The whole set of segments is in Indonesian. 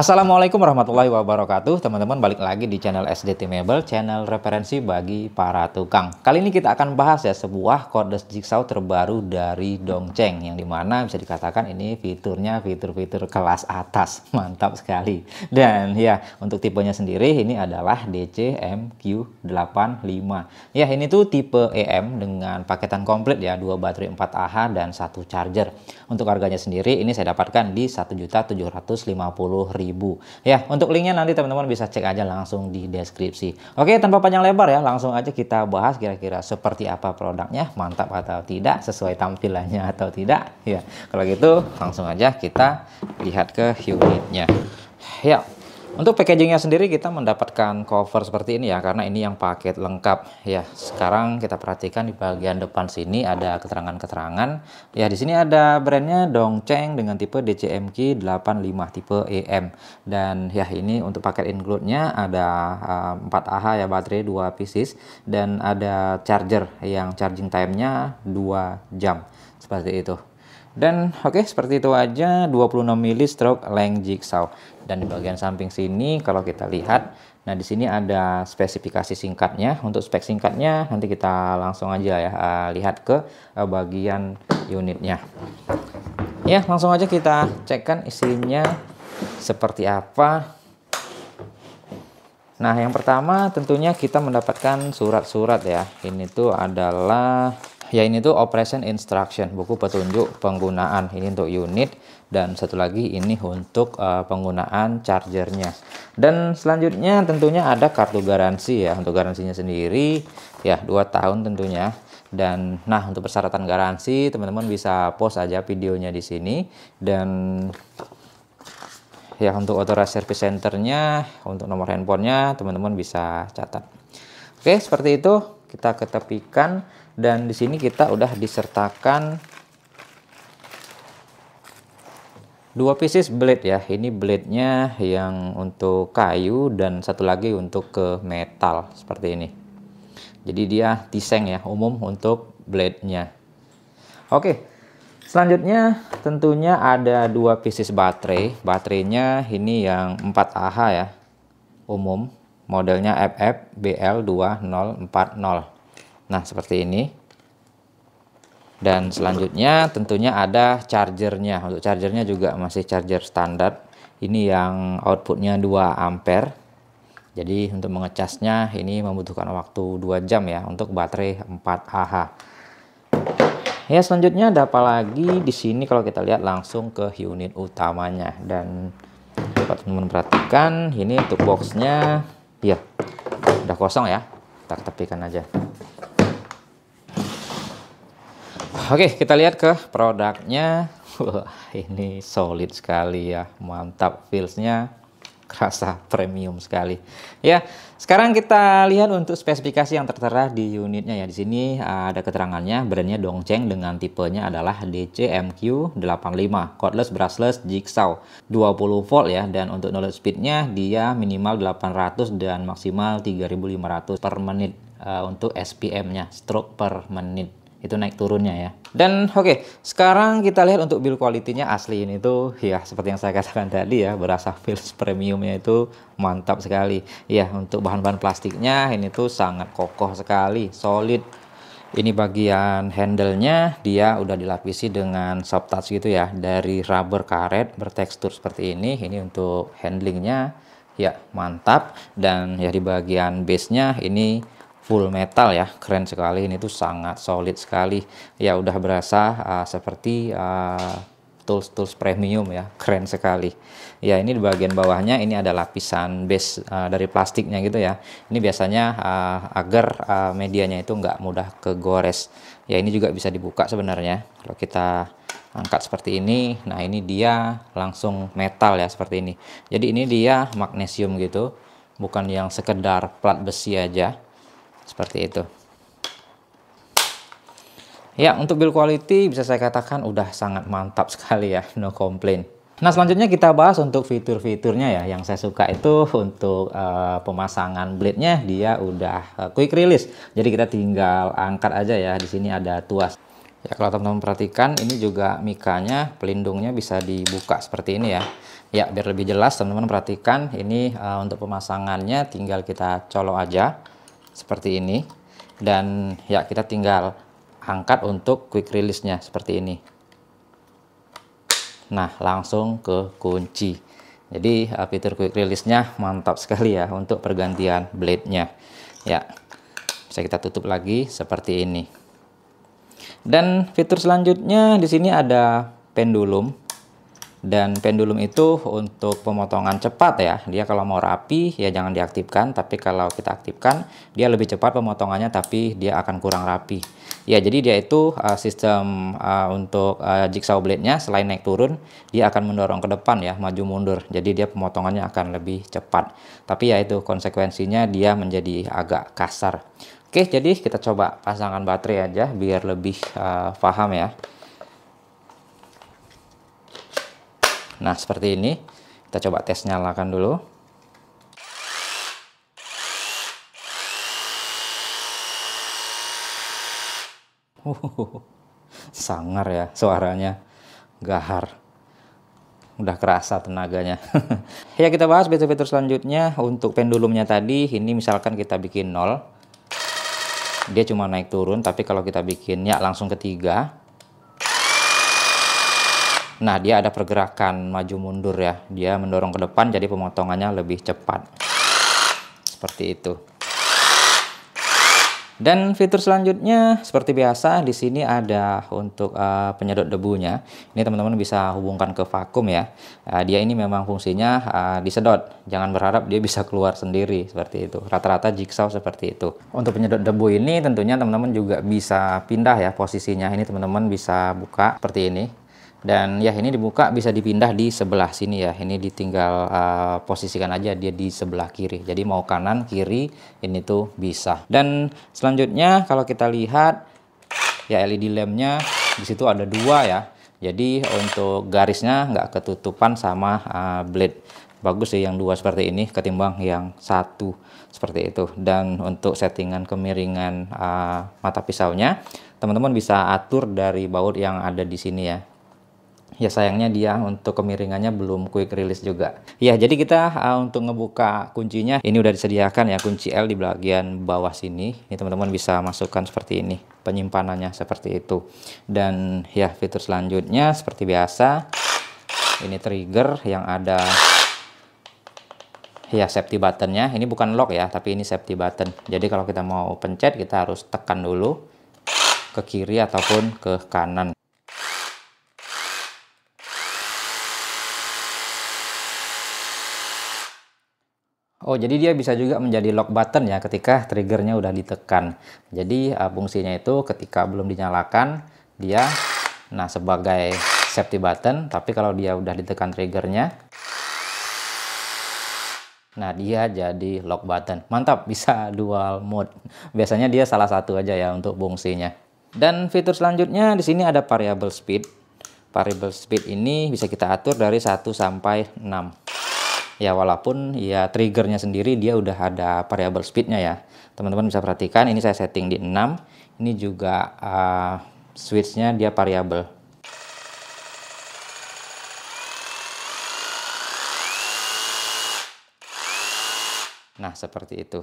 Assalamualaikum warahmatullahi wabarakatuh Teman-teman balik lagi di channel SDT Mebel Channel referensi bagi para tukang Kali ini kita akan bahas ya sebuah kordes jigsaw terbaru dari Dongcheng Yang dimana bisa dikatakan ini fiturnya fitur-fitur kelas atas Mantap sekali Dan ya untuk tipenya sendiri ini adalah DCMQ85 Ya ini tuh tipe EM dengan paketan komplit ya dua baterai 4 AH dan satu charger Untuk harganya sendiri ini saya dapatkan di 1.750.000 Ya, untuk linknya nanti teman-teman bisa cek aja langsung di deskripsi. Oke, tanpa panjang lebar ya, langsung aja kita bahas kira-kira seperti apa produknya, mantap atau tidak, sesuai tampilannya atau tidak. Ya, kalau gitu langsung aja kita lihat ke unitnya. Ya, untuk packagingnya sendiri kita mendapatkan cover seperti ini ya karena ini yang paket lengkap ya. Sekarang kita perhatikan di bagian depan sini ada keterangan-keterangan. Ya di sini ada brandnya Dongcheng dengan tipe DCMQ 85 tipe EM dan ya ini untuk paket include-nya ada uh, 4 Ah ya baterai 2 pieces dan ada charger yang charging time-nya 2 jam seperti itu. Dan oke okay, seperti itu aja 26 mili stroke length jigsaw. Dan di bagian samping sini kalau kita lihat nah di sini ada spesifikasi singkatnya. Untuk spek singkatnya nanti kita langsung aja ya uh, lihat ke uh, bagian unitnya. Ya, langsung aja kita cekkan isinya seperti apa. Nah, yang pertama tentunya kita mendapatkan surat-surat ya. Ini tuh adalah ya ini tuh operation instruction buku petunjuk penggunaan ini untuk unit dan satu lagi ini untuk uh, penggunaan chargernya dan selanjutnya tentunya ada kartu garansi ya untuk garansinya sendiri ya dua tahun tentunya dan nah untuk persyaratan garansi teman-teman bisa post aja videonya di sini dan ya untuk authorized service centernya untuk nomor handphonenya teman-teman bisa catat oke seperti itu kita ketepikan dan di sini kita udah disertakan dua pieces blade ya ini blade-nya yang untuk kayu dan satu lagi untuk ke metal seperti ini jadi dia tiseng ya umum untuk blade-nya oke selanjutnya tentunya ada dua pieces baterai baterainya ini yang 4Ah ya umum modelnya FF BL2040 nah seperti ini dan selanjutnya tentunya ada chargernya untuk chargernya juga masih charger standar ini yang outputnya 2 ampere jadi untuk mengecasnya ini membutuhkan waktu 2 jam ya untuk baterai 4 Ah ya selanjutnya ada apa lagi di sini kalau kita lihat langsung ke unit utamanya dan dapat teman teman perhatikan ini untuk boxnya ya udah kosong ya kita ketepikan aja Oke, okay, kita lihat ke produknya. Wah, ini solid sekali ya. Mantap feelsnya kerasa premium sekali. Ya, sekarang kita lihat untuk spesifikasi yang tertera di unitnya ya. Di sini eh, ada keterangannya, brandnya Dongcheng dengan tipenya adalah DCMQ85, cordless brushless jigsaw 20 volt ya dan untuk download speednya dia minimal 800 dan maksimal 3500 per menit uh, untuk SPM-nya, stroke per menit. Itu naik turunnya ya. Dan oke, okay, sekarang kita lihat untuk build quality-nya asli ini tuh ya seperti yang saya katakan tadi ya, berasa premium premiumnya itu mantap sekali. Ya, untuk bahan-bahan plastiknya ini tuh sangat kokoh sekali, solid. Ini bagian handle-nya dia udah dilapisi dengan soft touch gitu ya, dari rubber karet bertekstur seperti ini. Ini untuk handling-nya ya mantap dan ya di bagian base-nya ini full metal ya keren sekali ini tuh sangat solid sekali ya udah berasa uh, seperti uh, ah, tools-tools premium ya keren sekali ya ini di bagian bawahnya ini ada lapisan base uh, dari plastiknya gitu ya ini biasanya uh, agar uh, medianya itu nggak mudah kegores ya ini juga bisa dibuka sebenarnya kalau kita angkat seperti ini nah ini dia langsung metal ya seperti ini jadi ini dia magnesium gitu bukan yang sekedar plat besi aja seperti itu ya untuk build quality bisa saya katakan udah sangat mantap sekali ya no complain Nah selanjutnya kita bahas untuk fitur-fiturnya ya yang saya suka itu untuk uh, pemasangan blade-nya dia udah uh, quick release jadi kita tinggal angkat aja ya di sini ada tuas ya kalau teman-teman perhatikan ini juga mikanya pelindungnya bisa dibuka seperti ini ya ya biar lebih jelas teman-teman perhatikan ini uh, untuk pemasangannya tinggal kita colok aja seperti ini dan ya kita tinggal angkat untuk quick release nya seperti ini nah langsung ke kunci jadi uh, fitur quick release nya mantap sekali ya untuk pergantian blade nya ya bisa kita tutup lagi seperti ini dan fitur selanjutnya di sini ada pendulum dan pendulum itu untuk pemotongan cepat ya dia kalau mau rapi ya jangan diaktifkan tapi kalau kita aktifkan dia lebih cepat pemotongannya tapi dia akan kurang rapi ya jadi dia itu uh, sistem uh, untuk uh, jigsaw blade nya selain naik turun dia akan mendorong ke depan ya maju mundur jadi dia pemotongannya akan lebih cepat tapi ya itu konsekuensinya dia menjadi agak kasar Oke jadi kita coba pasangan baterai aja biar lebih uh, paham ya Nah, seperti ini. Kita coba tes nyalakan dulu. sangar ya suaranya. Gahar. Udah kerasa tenaganya. ya, kita bahas fitur-fitur selanjutnya. Untuk pendulumnya tadi, ini misalkan kita bikin 0. Dia cuma naik turun, tapi kalau kita bikin ya langsung ketiga Nah, dia ada pergerakan maju mundur ya. Dia mendorong ke depan jadi pemotongannya lebih cepat. Seperti itu. Dan fitur selanjutnya seperti biasa di sini ada untuk uh, penyedot debunya. Ini teman-teman bisa hubungkan ke vakum ya. Uh, dia ini memang fungsinya uh, disedot. Jangan berharap dia bisa keluar sendiri seperti itu. Rata-rata jigsaw seperti itu. Untuk penyedot debu ini tentunya teman-teman juga bisa pindah ya posisinya. Ini teman-teman bisa buka seperti ini dan ya ini dibuka bisa dipindah di sebelah sini ya ini ditinggal uh, posisikan aja dia di sebelah kiri jadi mau kanan kiri ini tuh bisa dan selanjutnya kalau kita lihat ya LED lampnya disitu ada dua ya jadi untuk garisnya nggak ketutupan sama uh, blade bagus sih yang dua seperti ini ketimbang yang satu seperti itu dan untuk settingan kemiringan uh, mata pisaunya teman-teman bisa atur dari baut yang ada di sini ya ya sayangnya dia untuk kemiringannya belum quick release juga. Ya, jadi kita uh, untuk ngebuka kuncinya ini udah disediakan ya kunci L di bagian bawah sini. Ini teman-teman bisa masukkan seperti ini, penyimpanannya seperti itu. Dan ya fitur selanjutnya seperti biasa ini trigger yang ada ya safety buttonnya ini bukan lock ya tapi ini safety button jadi kalau kita mau pencet kita harus tekan dulu ke kiri ataupun ke kanan Oh, jadi dia bisa juga menjadi lock button ya ketika triggernya udah ditekan. Jadi uh, fungsinya itu ketika belum dinyalakan, dia nah sebagai safety button, tapi kalau dia udah ditekan triggernya, nah dia jadi lock button. Mantap, bisa dual mode. Biasanya dia salah satu aja ya untuk fungsinya. Dan fitur selanjutnya di sini ada variable speed. Variable speed ini bisa kita atur dari 1 sampai 6 ya walaupun ya triggernya sendiri dia udah ada variable speednya ya teman-teman bisa perhatikan ini saya setting di 6 ini juga uh, switchnya dia variabel nah seperti itu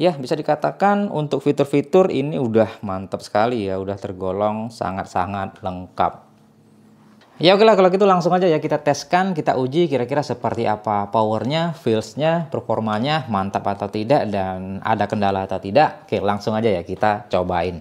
ya bisa dikatakan untuk fitur-fitur ini udah mantap sekali ya udah tergolong sangat-sangat lengkap Ya oke lah kalau gitu langsung aja ya kita teskan, kita uji kira-kira seperti apa powernya, feelsnya, performanya, mantap atau tidak dan ada kendala atau tidak. Oke langsung aja ya kita cobain.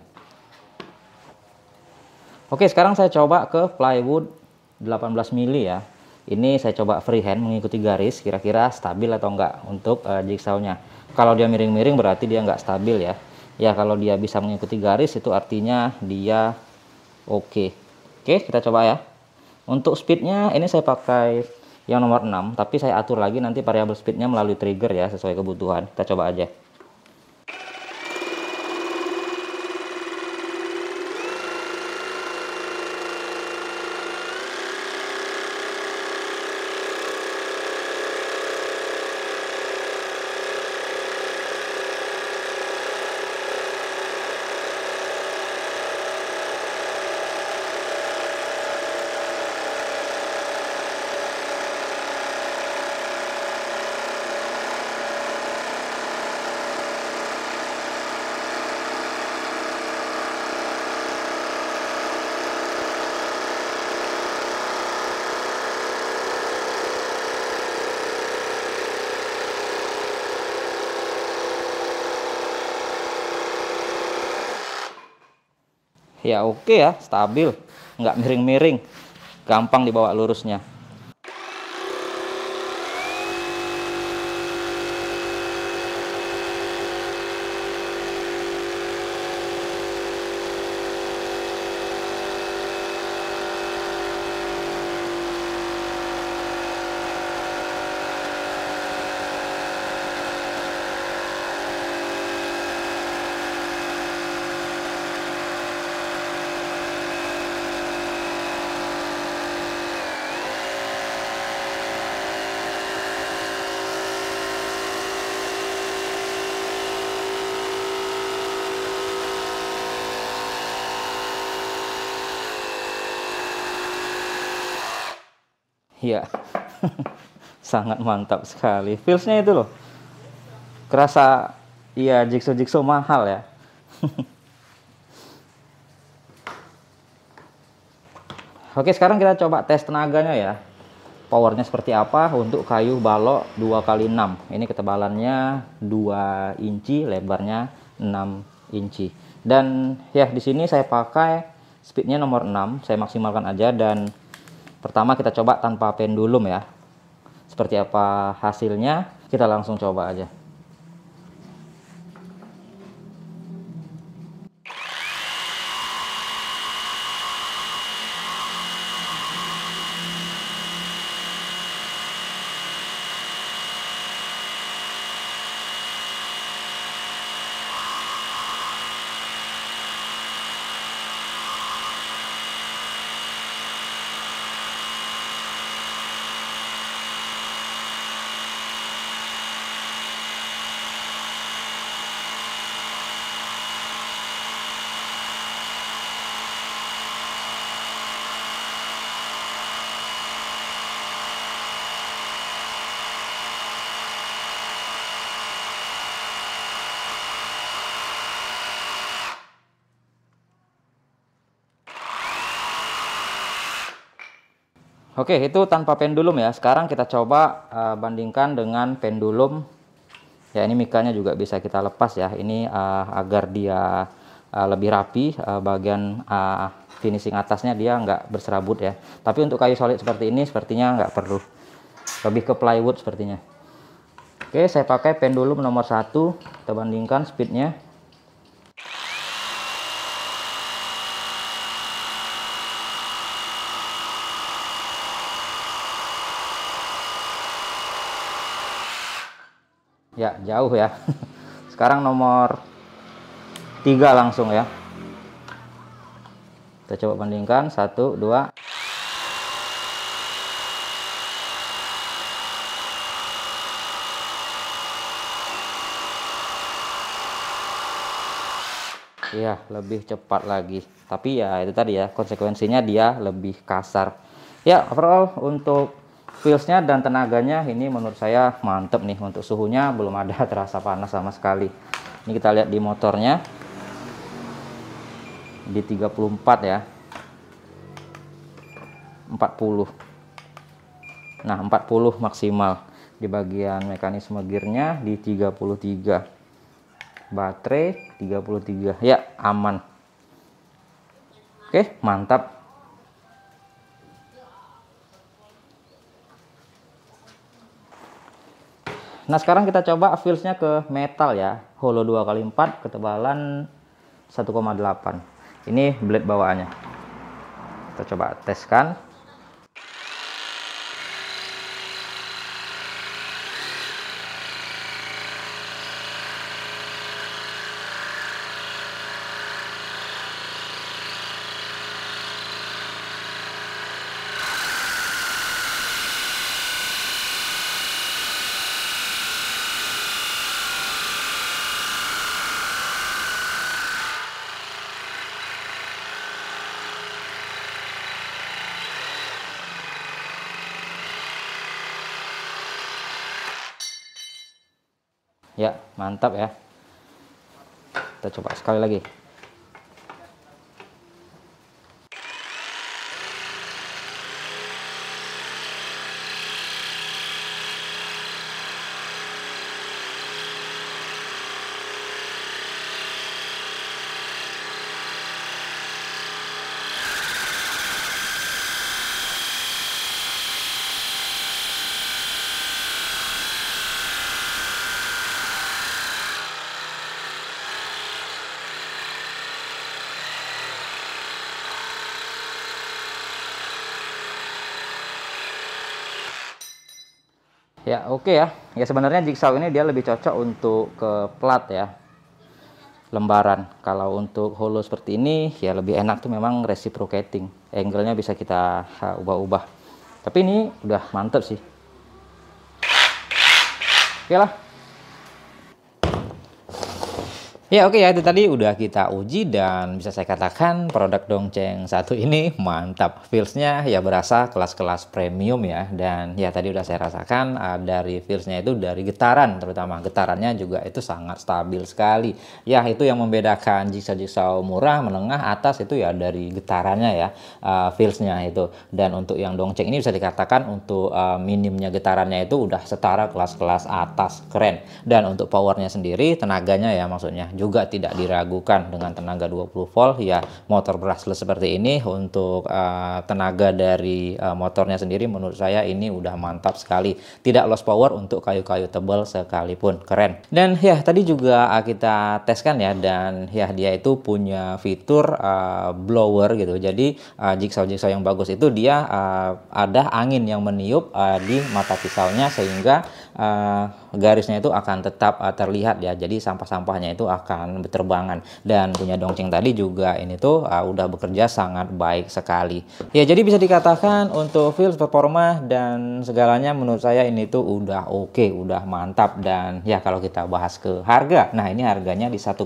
Oke sekarang saya coba ke plywood 18 mili ya. Ini saya coba freehand mengikuti garis kira-kira stabil atau enggak untuk uh, jigsaw-nya. Kalau dia miring-miring berarti dia enggak stabil ya. Ya kalau dia bisa mengikuti garis itu artinya dia oke. Okay. Oke kita coba ya. Untuk speednya ini saya pakai yang nomor 6, tapi saya atur lagi nanti variabel speednya melalui trigger ya sesuai kebutuhan. Kita coba aja. ya oke okay ya stabil nggak miring-miring gampang dibawa lurusnya Iya, sangat mantap sekali Feels-nya itu loh kerasa iya jigsaw-jigsaw mahal ya Oke sekarang kita coba tes tenaganya ya powernya seperti apa untuk kayu balok 2x6 ini ketebalannya 2 inci lebarnya 6 inci dan ya di sini saya pakai speednya nomor 6 saya maksimalkan aja dan Pertama kita coba tanpa pendulum ya. Seperti apa hasilnya? Kita langsung coba aja. Oke, itu tanpa pendulum ya. Sekarang kita coba uh, bandingkan dengan pendulum. Ya, ini mikanya juga bisa kita lepas ya. Ini uh, agar dia uh, lebih rapi uh, bagian uh, finishing atasnya dia nggak berserabut ya. Tapi untuk kayu solid seperti ini sepertinya nggak perlu. Lebih ke plywood sepertinya. Oke, saya pakai pendulum nomor satu. Kita bandingkan speednya. Ya, jauh ya. Sekarang nomor tiga langsung ya. Kita coba bandingkan satu dua. ya lebih cepat lagi. Tapi ya itu tadi ya, konsekuensinya dia lebih kasar. Ya, overall untuk Wheelsnya dan tenaganya ini menurut saya mantep nih untuk suhunya belum ada terasa panas sama sekali. Ini kita lihat di motornya di 34 ya. 40. Nah, 40 maksimal di bagian mekanisme gearnya di 33 baterai 33 ya aman oke mantap Nah sekarang kita coba feelsnya ke metal ya. Holo 2 kali 4 ketebalan 1,8. Ini blade bawaannya. Kita coba teskan. Ya, mantap ya. Kita coba sekali lagi. ya oke okay ya ya sebenarnya jigsaw ini dia lebih cocok untuk ke plat ya lembaran kalau untuk hollow seperti ini ya lebih enak tuh memang reciprocating angle-nya bisa kita ubah-ubah tapi ini udah mantep sih oke okay lah Ya oke okay, ya itu tadi udah kita uji dan bisa saya katakan produk Dongceng satu ini mantap. Feelsnya ya berasa kelas-kelas premium ya dan ya tadi udah saya rasakan uh, dari feelsnya itu dari getaran terutama getarannya juga itu sangat stabil sekali. Ya itu yang membedakan jigsaw-jigsaw murah, menengah, atas itu ya dari getarannya ya uh, feelsnya itu. Dan untuk yang Dongceng ini bisa dikatakan untuk uh, minimnya getarannya itu udah setara kelas-kelas atas keren. Dan untuk powernya sendiri tenaganya ya maksudnya juga tidak diragukan dengan tenaga 20 volt ya motor brushless seperti ini untuk uh, tenaga dari uh, motornya sendiri menurut saya ini udah mantap sekali tidak lost power untuk kayu-kayu tebal sekalipun keren dan ya tadi juga uh, kita teskan ya dan ya dia itu punya fitur uh, blower gitu jadi uh, jigsaw-jigsaw yang bagus itu dia uh, ada angin yang meniup uh, di mata pisaunya sehingga uh, garisnya itu akan tetap uh, terlihat ya. Jadi sampah-sampahnya itu akan berterbangan dan punya dongceng tadi juga ini tuh uh, udah bekerja sangat baik sekali. Ya jadi bisa dikatakan untuk field performa dan segalanya menurut saya ini tuh udah oke, okay, udah mantap dan ya kalau kita bahas ke harga. Nah, ini harganya di 1,7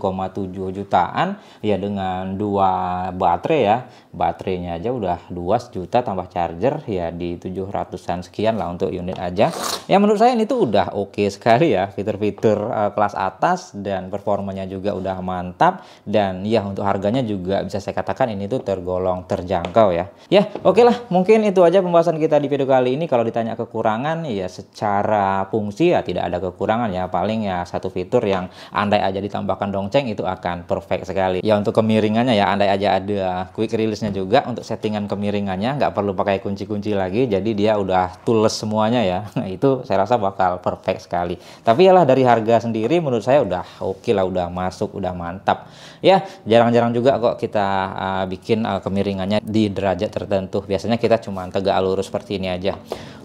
jutaan ya dengan dua baterai ya. Baterainya aja udah 2 juta tambah charger ya di 700-an sekian lah untuk unit aja. Ya menurut saya ini tuh udah oke okay sekali ya fitur-fitur uh, kelas atas dan performanya juga udah mantap dan ya untuk harganya juga bisa saya katakan ini tuh tergolong terjangkau ya ya oke okay lah mungkin itu aja pembahasan kita di video kali ini kalau ditanya kekurangan ya secara fungsi ya tidak ada kekurangan ya paling ya satu fitur yang andai aja ditambahkan dongceng itu akan perfect sekali ya untuk kemiringannya ya andai aja ada quick release-nya juga untuk settingan kemiringannya nggak perlu pakai kunci-kunci lagi jadi dia udah tools semuanya ya nah, itu saya rasa bakal ideal, perfect sekali. Tapi lah dari harga sendiri menurut saya udah oke okay lah, udah masuk, udah mantap. Ya, jarang-jarang juga kok kita uh, bikin uh, kemiringannya di derajat tertentu. Biasanya kita cuma tegak lurus seperti ini aja.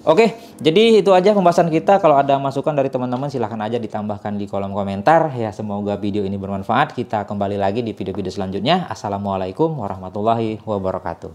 Oke, jadi itu aja pembahasan kita. Kalau ada masukan dari teman-teman silahkan aja ditambahkan di kolom komentar. Ya, semoga video ini bermanfaat. Kita kembali lagi di video-video selanjutnya. Assalamualaikum warahmatullahi wabarakatuh.